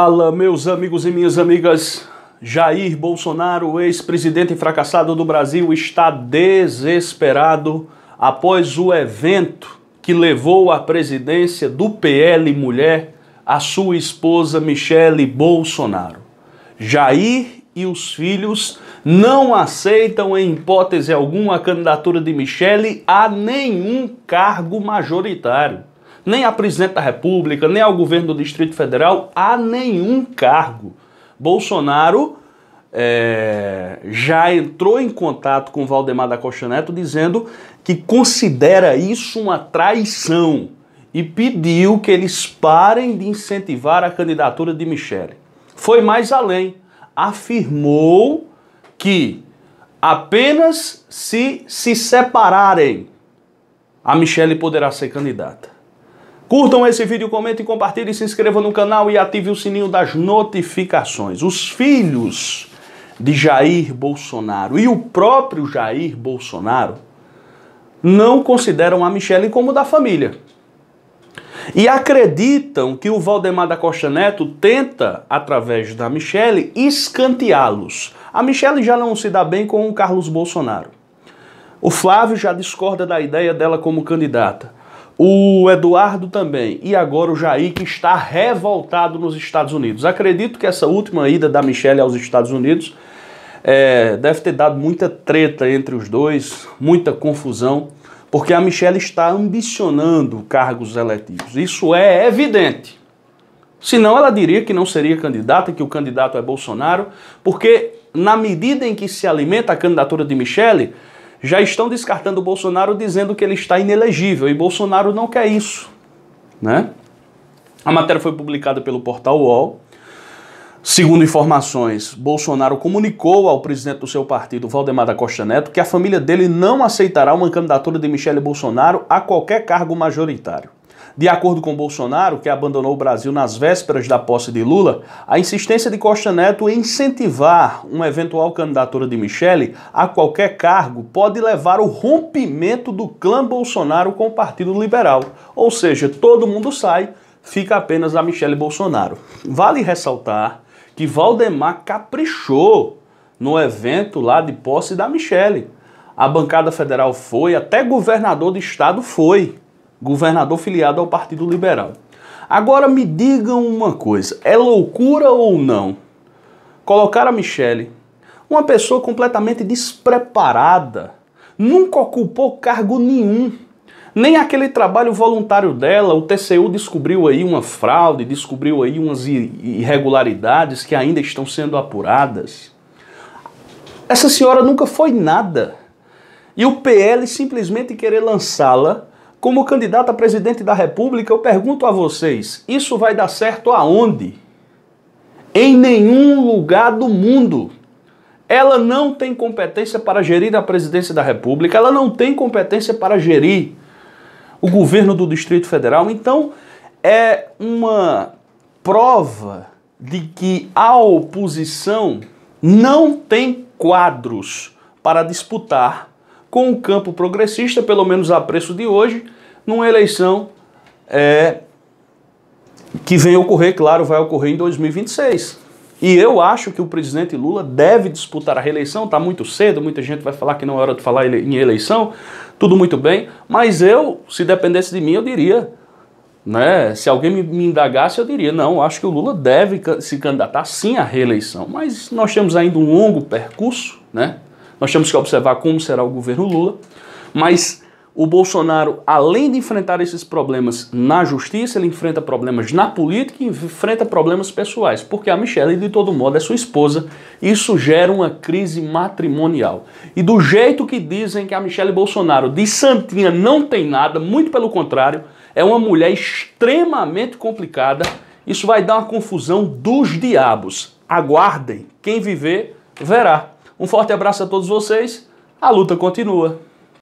Fala, meus amigos e minhas amigas. Jair Bolsonaro, ex-presidente fracassado do Brasil, está desesperado após o evento que levou à presidência do PL Mulher a sua esposa Michele Bolsonaro. Jair e os filhos não aceitam em hipótese alguma a candidatura de Michele a nenhum cargo majoritário nem a presidente da República, nem ao governo do Distrito Federal, a nenhum cargo. Bolsonaro é, já entrou em contato com Valdemar da Costa Neto dizendo que considera isso uma traição e pediu que eles parem de incentivar a candidatura de Michele. Foi mais além. Afirmou que apenas se se separarem, a Michele poderá ser candidata. Curtam esse vídeo, comentem, compartilhem, se inscrevam no canal e ative o sininho das notificações. Os filhos de Jair Bolsonaro e o próprio Jair Bolsonaro não consideram a Michelle como da família. E acreditam que o Valdemar da Costa Neto tenta, através da Michelle, escanteá-los. A Michelle já não se dá bem com o Carlos Bolsonaro. O Flávio já discorda da ideia dela como candidata o Eduardo também, e agora o Jair, que está revoltado nos Estados Unidos. Acredito que essa última ida da Michelle aos Estados Unidos é, deve ter dado muita treta entre os dois, muita confusão, porque a Michelle está ambicionando cargos eletivos. Isso é evidente. Senão ela diria que não seria candidata, que o candidato é Bolsonaro, porque na medida em que se alimenta a candidatura de Michelle, já estão descartando o Bolsonaro dizendo que ele está inelegível e Bolsonaro não quer isso, né? A matéria foi publicada pelo portal UOL. Segundo informações, Bolsonaro comunicou ao presidente do seu partido, Valdemar da Costa Neto, que a família dele não aceitará uma candidatura de Michele Bolsonaro a qualquer cargo majoritário. De acordo com Bolsonaro, que abandonou o Brasil nas vésperas da posse de Lula, a insistência de Costa Neto em incentivar uma eventual candidatura de Michele a qualquer cargo pode levar ao rompimento do clã Bolsonaro com o Partido Liberal. Ou seja, todo mundo sai, fica apenas a Michele Bolsonaro. Vale ressaltar que Valdemar caprichou no evento lá de posse da Michele. A bancada federal foi, até governador de estado foi governador filiado ao Partido Liberal. Agora me digam uma coisa: é loucura ou não colocar a Michelle, uma pessoa completamente despreparada, nunca ocupou cargo nenhum, nem aquele trabalho voluntário dela, o TCU descobriu aí uma fraude, descobriu aí umas irregularidades que ainda estão sendo apuradas. Essa senhora nunca foi nada. E o PL simplesmente querer lançá-la como candidato a presidente da República, eu pergunto a vocês: isso vai dar certo aonde? Em nenhum lugar do mundo. Ela não tem competência para gerir a presidência da República, ela não tem competência para gerir o governo do Distrito Federal. Então, é uma prova de que a oposição não tem quadros para disputar com o campo progressista, pelo menos a preço de hoje, numa eleição é, que vem ocorrer, claro, vai ocorrer em 2026. E eu acho que o presidente Lula deve disputar a reeleição, está muito cedo, muita gente vai falar que não é hora de falar em eleição, tudo muito bem, mas eu, se dependesse de mim, eu diria, né, se alguém me indagasse, eu diria, não, acho que o Lula deve se candidatar sim à reeleição, mas nós temos ainda um longo percurso, né, nós temos que observar como será o governo Lula, mas o Bolsonaro, além de enfrentar esses problemas na justiça, ele enfrenta problemas na política e enfrenta problemas pessoais, porque a Michelle, de todo modo, é sua esposa. Isso gera uma crise matrimonial. E do jeito que dizem que a Michelle Bolsonaro de Santinha não tem nada, muito pelo contrário, é uma mulher extremamente complicada. Isso vai dar uma confusão dos diabos. Aguardem, quem viver, verá. Um forte abraço a todos vocês. A luta continua.